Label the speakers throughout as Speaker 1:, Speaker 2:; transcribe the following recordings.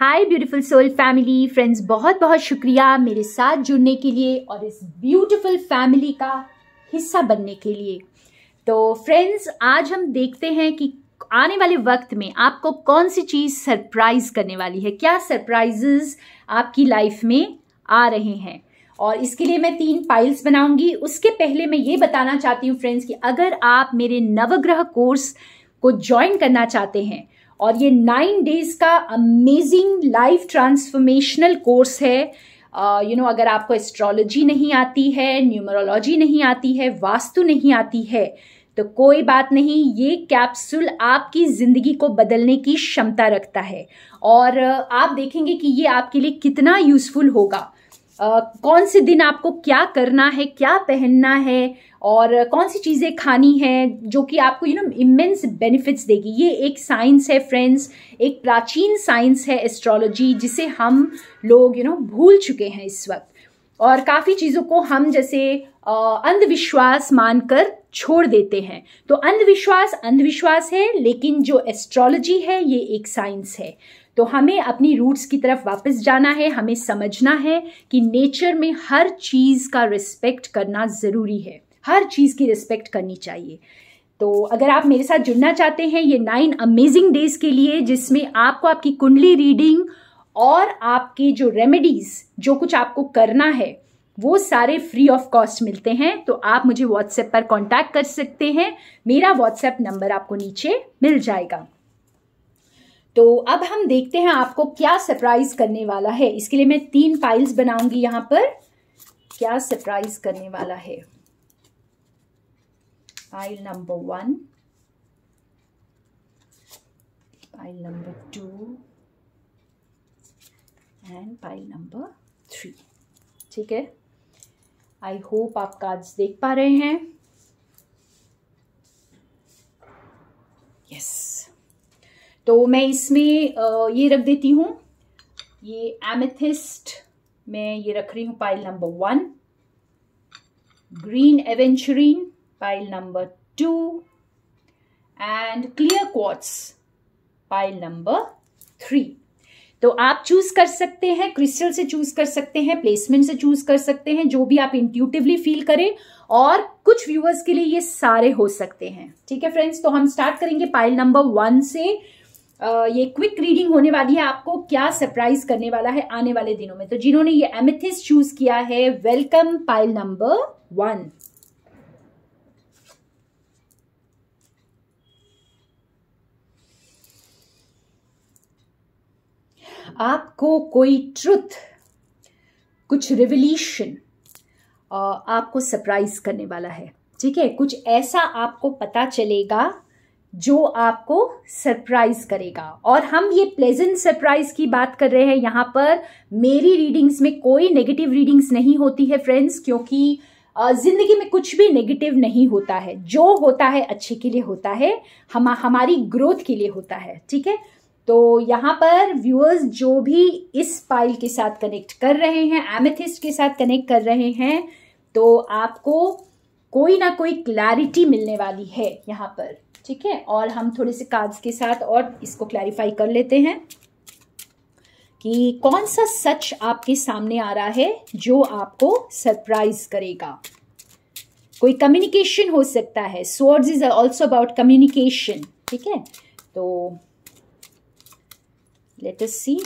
Speaker 1: हाय beautiful soul family friends बहुत बहुत शुक्रिया मेरे साथ जुड़ने के लिए और इस ब्यूटीफुल फैमिली का हिस्सा बनने के लिए तो फ्रेंड्स आज हम देखते हैं कि आने वाले वक्त में आपको कौन सी चीज़ सरप्राइज करने वाली है क्या सरप्राइजेस आपकी लाइफ में आ रहे हैं और इसके लिए मैं तीन पाइल्स बनाऊंगी उसके पहले मैं ये बताना चाहती हूँ फ्रेंड्स कि अगर आप मेरे नवग्रह कोर्स को ज्वाइन करना चाहते हैं और ये नाइन डेज का अमेजिंग लाइफ ट्रांसफॉर्मेशनल कोर्स है you uh, know you know, अगर आपको एस्ट्रोलॉजी नहीं आती है न्यूमरोलॉजी नहीं आती है वास्तु नहीं आती है तो कोई बात नहीं ये कैप्सूल आपकी ज़िंदगी को बदलने की क्षमता रखता है और uh, आप देखेंगे कि ये आपके लिए कितना यूज़फुल होगा कौन से दिन आपको क्या करना है क्या पहनना है और कौन सी चीज़ें खानी है जो कि आपको यू नो इमेंस बेनिफिट्स देगी ये एक साइंस है फ्रेंड्स एक प्राचीन साइंस है एस्ट्रोलॉजी जिसे हम लोग यू you नो know, भूल चुके हैं इस वक्त और काफ़ी चीज़ों को हम जैसे अंधविश्वास मानकर छोड़ देते हैं तो अंधविश्वास अंधविश्वास है लेकिन जो एस्ट्रोलॉजी है ये एक साइंस है तो हमें अपनी रूट्स की तरफ वापस जाना है हमें समझना है कि नेचर में हर चीज़ का रिस्पेक्ट करना ज़रूरी है हर चीज़ की रिस्पेक्ट करनी चाहिए तो अगर आप मेरे साथ जुड़ना चाहते हैं ये नाइन अमेजिंग डेज के लिए जिसमें आपको आपकी कुंडली रीडिंग और आपकी जो रेमेडीज़ जो कुछ आपको करना है वो सारे फ्री ऑफ कॉस्ट मिलते हैं तो आप मुझे व्हाट्सएप पर कांटेक्ट कर सकते हैं मेरा व्हाट्सएप नंबर आपको नीचे मिल जाएगा तो अब हम देखते हैं आपको क्या सरप्राइज करने वाला है इसके लिए मैं तीन पाइल्स बनाऊंगी यहां पर क्या सरप्राइज करने वाला है pile number one pile number two and pile number three ठीक है आई होप आप कार्ड्स देख पा रहे हैं यस yes. तो मैं इसमें ये रख देती हूं ये एमेथिस्ट मैं ये रख रही हूं pile number one green aventurine pile number two and clear quartz pile number three तो आप चूज कर सकते हैं क्रिस्टल से चूज कर सकते हैं प्लेसमेंट से चूज कर सकते हैं जो भी आप इंट्यूटिवली फील करें और कुछ व्यूअर्स के लिए ये सारे हो सकते हैं ठीक है फ्रेंड्स तो हम स्टार्ट करेंगे पाइल नंबर वन से ये क्विक रीडिंग होने वाली है आपको क्या सरप्राइज करने वाला है आने वाले दिनों में तो जिन्होंने ये एमिथिस चूज किया है वेलकम पाइल नंबर वन आपको कोई ट्रुथ कुछ रिवल्यूशन आपको सरप्राइज करने वाला है ठीक है कुछ ऐसा आपको पता चलेगा जो आपको सरप्राइज करेगा और हम ये प्लेजेंट सरप्राइज की बात कर रहे हैं यहां पर मेरी रीडिंग्स में कोई नेगेटिव रीडिंग्स नहीं होती है फ्रेंड्स क्योंकि जिंदगी में कुछ भी नेगेटिव नहीं होता है जो होता है अच्छे के लिए होता है हम हमारी ग्रोथ के लिए होता है ठीक है तो यहाँ पर व्यूअर्स जो भी इस पाइल के साथ कनेक्ट कर रहे हैं एमेथिस्ट के साथ कनेक्ट कर रहे हैं तो आपको कोई ना कोई क्लैरिटी मिलने वाली है यहाँ पर ठीक है और हम थोड़े से कार्ड्स के साथ और इसको क्लैरिफाई कर लेते हैं कि कौन सा सच आपके सामने आ रहा है जो आपको सरप्राइज करेगा कोई कम्युनिकेशन हो सकता है swords is also about communication ठीक है तो let us see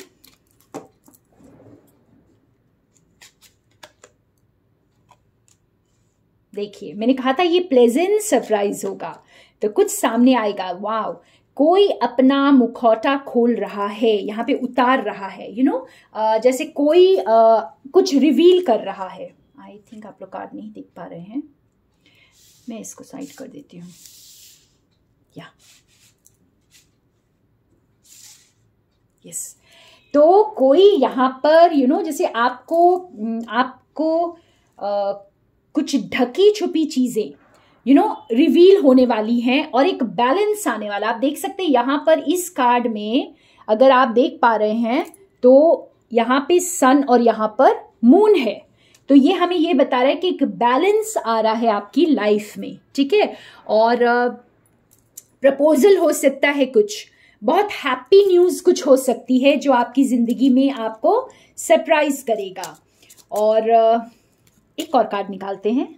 Speaker 1: देखिए मैंने कहा था ये प्लेजेंट सरप्राइज होगा तो कुछ सामने आएगा वाव कोई अपना मुखौटा खोल रहा है यहाँ पे उतार रहा है you you know know? uh, जैसे कोई uh, कुछ रिवील कर रहा है आई थिंक आप लोग कार्ड नहीं देख पा रहे हैं मैं इसको साइड कर देती हूँ या yeah. यस तो कोई यहाँ पर यू नो जैसे आपको आपको आ, कुछ ढकी छुपी चीज़ें यू नो रिवील होने वाली हैं और एक बैलेंस आने वाला आप देख सकते हैं यहाँ पर इस कार्ड में अगर आप देख पा रहे हैं तो यहाँ पे सन और यहाँ पर मून है तो ये हमें ये बता रहा है कि एक बैलेंस आ रहा है आपकी लाइफ में ठीक है और प्रपोजल हो सकता है कुछ बहुत हैप्पी न्यूज़ कुछ हो सकती है जो आपकी ज़िंदगी में आपको सरप्राइज करेगा और एक और कार्ड निकालते हैं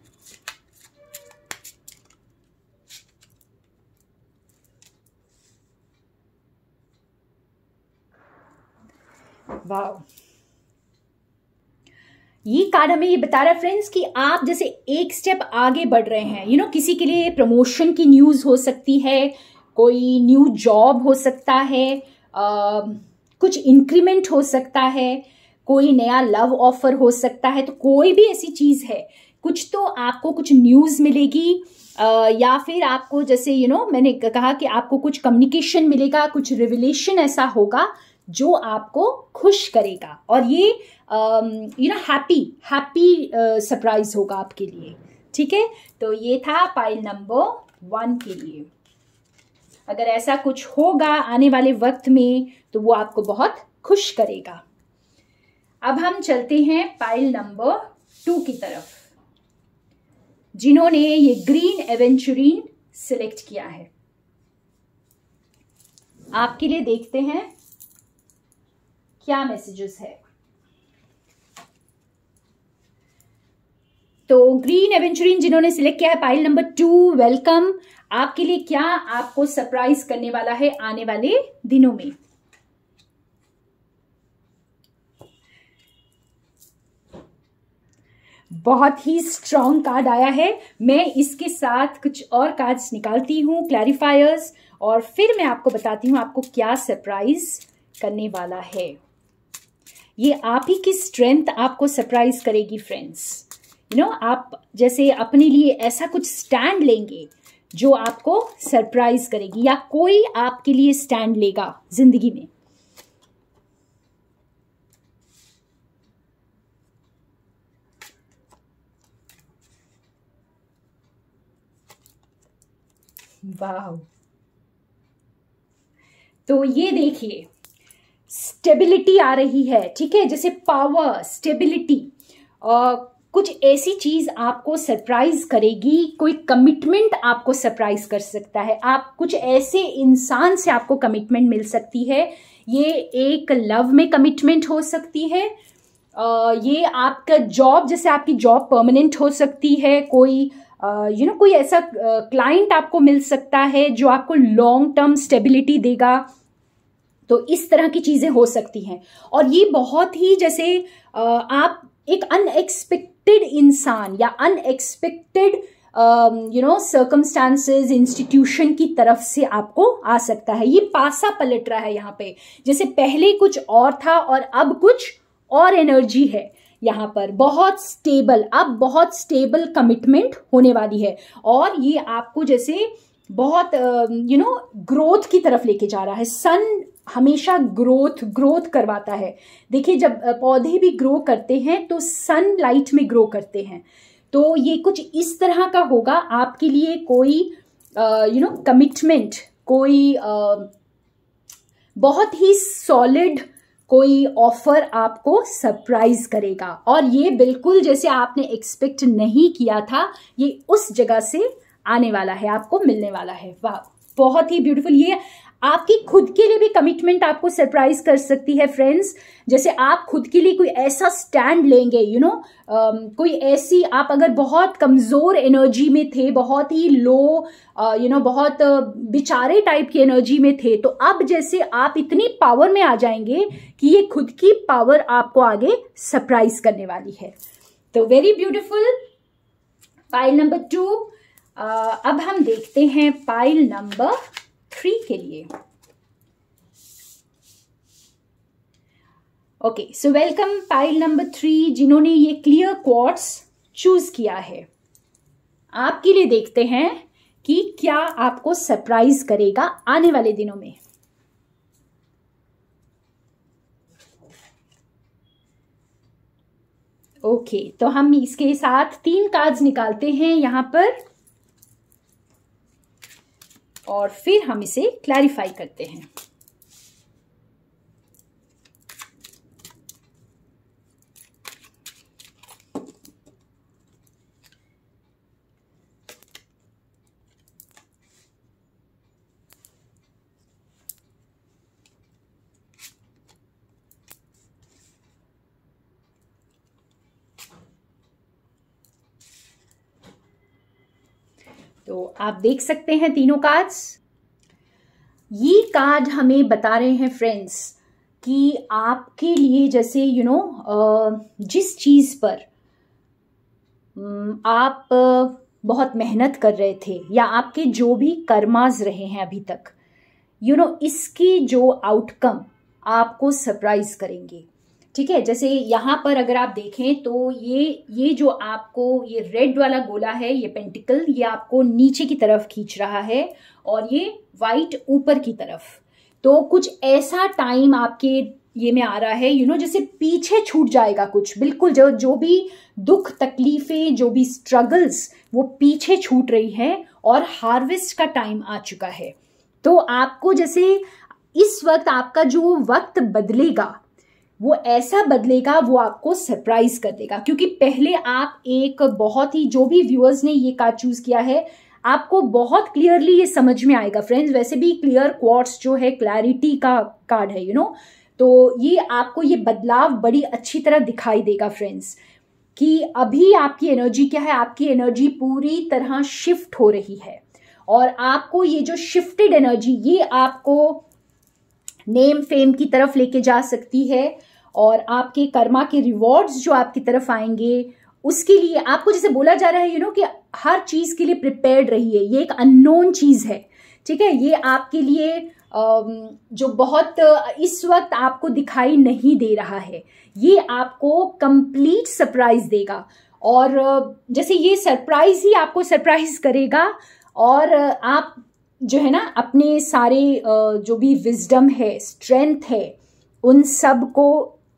Speaker 1: वाह ये कार्ड हमें ये बता रहा है फ्रेंड्स कि आप जैसे एक स्टेप आगे बढ़ रहे हैं यू you नो know, किसी के लिए प्रमोशन की न्यूज़ हो सकती है कोई न्यू जॉब हो सकता है आ, कुछ इंक्रीमेंट हो सकता है कोई नया लव ऑफर हो सकता है तो कोई भी ऐसी चीज़ है कुछ तो आपको कुछ न्यूज़ मिलेगी आ, या फिर आपको जैसे यू you नो know, मैंने कहा कि आपको कुछ कम्युनिकेशन मिलेगा कुछ रिविलेशन ऐसा होगा जो आपको खुश करेगा और ये you know happy happy surprise होगा आपके लिए ठीक है तो ये था पाइल नंबर वन के लिए अगर ऐसा कुछ होगा आने वाले वक्त में तो वो आपको बहुत खुश करेगा अब हम चलते हैं पाइल नंबर टू की तरफ जिन्होंने ये ग्रीन एवेंचुरीन सिलेक्ट किया है आपके लिए देखते हैं क्या मैसेजेस है तो ग्रीन एवेंचुरिन जिन्होंने सिलेक्ट किया है पाइल नंबर टू वेलकम आपके लिए क्या आपको सरप्राइज करने वाला है आने वाले दिनों में बहुत ही स्ट्रांग कार्ड आया है मैं इसके साथ कुछ और कार्ड्स निकालती हूं क्लैरिफायर्स और फिर मैं आपको बताती हूं आपको क्या सरप्राइज करने वाला है ये आप ही की स्ट्रेंथ आपको सरप्राइज करेगी फ्रेंड्स यू नो आप जैसे अपने लिए ऐसा कुछ स्टैंड लेंगे जो आपको सरप्राइज करेगी या कोई आपके लिए स्टैंड लेगा जिंदगी में वाह तो ये देखिए स्टेबिलिटी आ रही है ठीक है जैसे पावर स्टेबिलिटी और कुछ ऐसी चीज आपको सरप्राइज करेगी कोई कमिटमेंट आपको सरप्राइज कर सकता है आप कुछ ऐसे इंसान से आपको कमिटमेंट मिल सकती है ये एक लव में कमिटमेंट हो सकती है ये आपका जॉब जैसे आपकी जॉब परमानेंट हो सकती है कोई यू नो कोई ऐसा क्लाइंट आपको मिल सकता है जो आपको लॉन्ग टर्म स्टेबिलिटी देगा तो इस तरह की चीज़ें हो सकती हैं और ये बहुत ही जैसे आप एक अनएक्सपेक्ट अनएक्सपेक्टेड इंसान या unexpected you know circumstances institution की तरफ से आपको आ सकता है ये पासा पलट रहा है यहाँ पे जैसे पहले कुछ और था और अब कुछ और एनर्जी है यहाँ पर बहुत स्टेबल अब बहुत स्टेबल कमिटमेंट होने वाली है और ये आपको जैसे बहुत यू नो ग्रोथ की तरफ लेके जा रहा है सन हमेशा ग्रोथ ग्रोथ करवाता है देखिए जब पौधे भी ग्रो करते हैं तो सन लाइट में ग्रो करते हैं तो ये कुछ इस तरह का होगा आपके लिए कोई यू नो कमिटमेंट कोई uh, बहुत ही सॉलिड कोई ऑफर आपको सरप्राइज करेगा और ये बिल्कुल जैसे आपने एक्सपेक्ट नहीं किया था ये उस जगह से आने वाला है आपको मिलने वाला है वाह बहुत ही ब्यूटीफुल ये आपकी खुद के लिए भी कमिटमेंट आपको सरप्राइज कर सकती है फ्रेंड्स जैसे आप खुद के लिए कोई ऐसा स्टैंड लेंगे you you know know, uh, कोई ऐसी आप अगर बहुत कमज़ोर एनर्जी में थे बहुत ही लो यू नो बहुत uh, बेचारे टाइप की एनर्जी में थे तो अब जैसे आप इतनी पावर में आ जाएंगे कि ये खुद की पावर आपको आगे सरप्राइज करने वाली है तो very beautiful pile number two अब हम देखते हैं पाइल नंबर थ्री के लिए okay so welcome pile number three जिन्होंने ये क्लियर क्वार्ट्स चूज किया है आपके लिए देखते हैं कि क्या आपको सरप्राइज करेगा आने वाले दिनों में ओके okay, तो हम इसके साथ तीन कार्ड्स निकालते हैं यहां पर और फिर हम इसे क्लैरिफाई करते हैं तो आप देख सकते हैं तीनों कार्ड्स ये कार्ड हमें बता रहे हैं फ्रेंड्स कि आपके लिए जैसे यू you नो know, जिस चीज़ पर आप बहुत मेहनत कर रहे थे या आपके जो भी कर्माज रहे हैं अभी तक यू you नो know, इसकी जो आउटकम आपको सरप्राइज करेंगे ठीक है जैसे यहां पर अगर आप देखें तो ये ये जो आपको ये रेड वाला गोला है ये पेंटिकल ये आपको नीचे की तरफ खींच रहा है और ये वाइट ऊपर की तरफ तो कुछ ऐसा टाइम आपके ये में आ रहा है यू you नो know, जैसे पीछे छूट जाएगा कुछ बिल्कुल जो जो भी दुख तकलीफें जो भी स्ट्रगल्स वो पीछे छूट रही है और हार्वेस्ट का टाइम आ चुका है तो आपको जैसे इस वक्त आपका जो वक्त बदलेगा वो ऐसा बदलेगा वो आपको सरप्राइज कर देगा क्योंकि पहले आप एक बहुत ही जो भी व्यूअर्स ने ये कार्ड चूज किया है आपको बहुत क्लियरली ये समझ में आएगा फ्रेंड्स वैसे भी क्लियर क्वार्ट्स जो है क्लैरिटी का कार्ड है यू you नो know? तो ये आपको ये बदलाव बड़ी अच्छी तरह दिखाई देगा फ्रेंड्स कि अभी आपकी एनर्जी क्या है आपकी एनर्जी पूरी तरह शिफ्ट हो रही है और आपको ये जो शिफ्टेड एनर्जी ये आपको नेम फेम की तरफ लेके जा सकती है और आपके कर्मा के रिवॉर्ड्स जो आपकी तरफ आएंगे उसके लिए आपको जैसे बोला जा रहा है यू you नो know, कि हर चीज़ के लिए प्रिपेयर्ड रहिए ये एक अननोन चीज़ है ठीक है ये आपके लिए जो बहुत इस वक्त आपको दिखाई नहीं दे रहा है ये आपको कंप्लीट सरप्राइज देगा और जैसे ये सरप्राइज ही आपको सरप्राइज करेगा और आप जो है ना अपने सारे जो भी विजडम है स्ट्रेंथ है उन सब को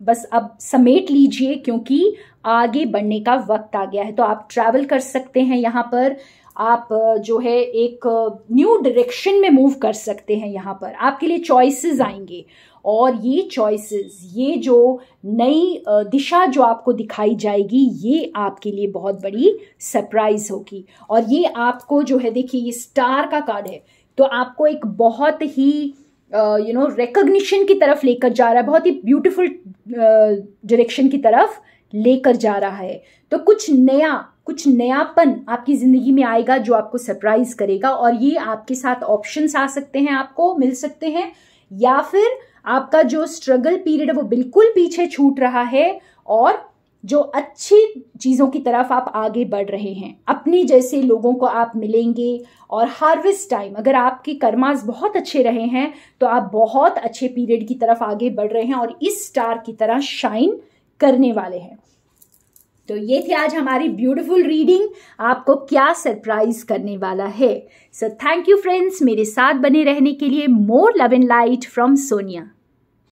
Speaker 1: बस अब समेट लीजिए क्योंकि आगे बढ़ने का वक्त आ गया है तो आप ट्रैवल कर सकते हैं यहाँ पर आप जो है एक न्यू डायरेक्शन में मूव कर सकते हैं यहाँ पर आपके लिए चॉइसेस आएंगे और ये चॉइसेस ये जो नई दिशा जो आपको दिखाई जाएगी ये आपके लिए बहुत बड़ी सरप्राइज होगी और ये आपको जो है देखिए ये स्टार का कार्ड है तो आपको एक बहुत ही यू नो रिकग्निशन की तरफ लेकर जा रहा है बहुत ही ब्यूटिफुल डायरेक्शन uh, की तरफ लेकर जा रहा है तो कुछ नया कुछ नयापन आपकी ज़िंदगी में आएगा जो आपको सरप्राइज करेगा और ये आपके साथ ऑप्शंस आ सकते हैं आपको मिल सकते हैं या फिर आपका जो स्ट्रगल पीरियड है वो बिल्कुल पीछे छूट रहा है और जो अच्छी चीज़ों की तरफ आप आगे बढ़ रहे हैं अब अपने जैसे लोगों को आप मिलेंगे और हार्वेस्ट टाइम अगर आपके कर्मास बहुत अच्छे रहे हैं तो आप बहुत अच्छे पीरियड की तरफ आगे बढ़ रहे हैं और इस स्टार की तरह शाइन करने वाले हैं तो ये थी आज हमारी ब्यूटीफुल रीडिंग आपको क्या सरप्राइज करने वाला है सो थैंक यू फ्रेंड्स मेरे साथ बने रहने के लिए more love and light from Sonia